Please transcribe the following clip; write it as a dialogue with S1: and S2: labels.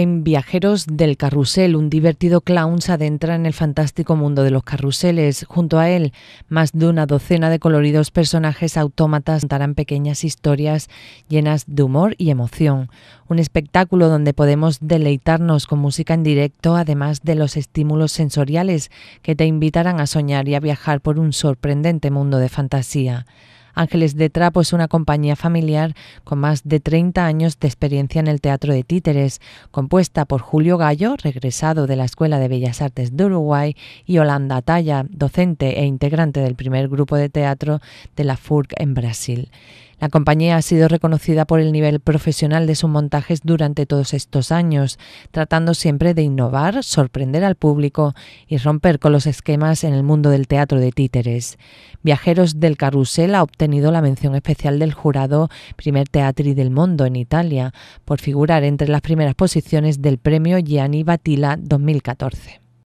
S1: En Viajeros del Carrusel, un divertido clown se adentra en el fantástico mundo de los carruseles. Junto a él, más de una docena de coloridos personajes autómatas contarán pequeñas historias llenas de humor y emoción. Un espectáculo donde podemos deleitarnos con música en directo, además de los estímulos sensoriales que te invitarán a soñar y a viajar por un sorprendente mundo de fantasía. Ángeles de Trapo es una compañía familiar con más de 30 años de experiencia en el teatro de títeres, compuesta por Julio Gallo, regresado de la Escuela de Bellas Artes de Uruguay, y Holanda Talla, docente e integrante del primer grupo de teatro de la FURC en Brasil. La compañía ha sido reconocida por el nivel profesional de sus montajes durante todos estos años, tratando siempre de innovar, sorprender al público y romper con los esquemas en el mundo del teatro de títeres. Viajeros del Carrusel ha obtenido la mención especial del jurado Primer Teatri del Mundo en Italia por figurar entre las primeras posiciones del premio Gianni Battila 2014.